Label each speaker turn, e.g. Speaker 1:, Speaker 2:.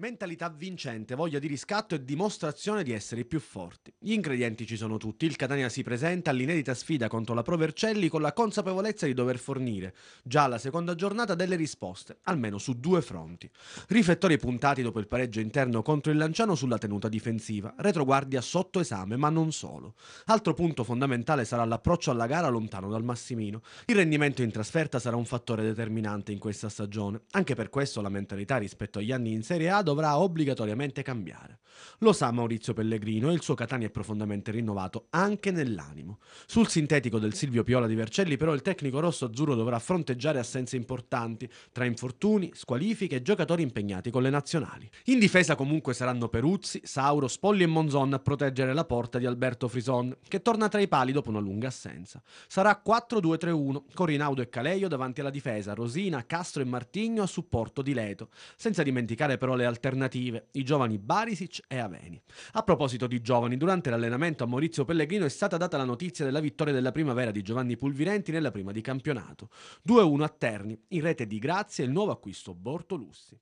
Speaker 1: Mentalità vincente, voglia di riscatto e dimostrazione di essere i più forti. Gli ingredienti ci sono tutti. Il Catania si presenta all'inedita sfida contro la Pro Vercelli con la consapevolezza di dover fornire, già alla seconda giornata, delle risposte, almeno su due fronti. Riflettori puntati dopo il pareggio interno contro il Lanciano sulla tenuta difensiva, retroguardia sotto esame, ma non solo. Altro punto fondamentale sarà l'approccio alla gara lontano dal Massimino. Il rendimento in trasferta sarà un fattore determinante in questa stagione. Anche per questo la mentalità rispetto agli anni in Serie A dovrà obbligatoriamente cambiare. Lo sa Maurizio Pellegrino e il suo Catania è profondamente rinnovato anche nell'animo. Sul sintetico del Silvio Piola di Vercelli però il tecnico rosso-azzurro dovrà fronteggiare assenze importanti tra infortuni, squalifiche e giocatori impegnati con le nazionali. In difesa comunque saranno Peruzzi, Sauro, Spolli e Monzon a proteggere la porta di Alberto Frison che torna tra i pali dopo una lunga assenza. Sarà 4-2-3-1 con Rinaudo e Caleio davanti alla difesa, Rosina, Castro e Martigno a supporto di Leto, senza dimenticare però le altre alternative, i giovani Barisic e Aveni. A proposito di giovani, durante l'allenamento a Maurizio Pellegrino è stata data la notizia della vittoria della primavera di Giovanni Pulvirenti nella prima di campionato. 2-1 a Terni, in rete di Grazia e il nuovo acquisto Bortolussi.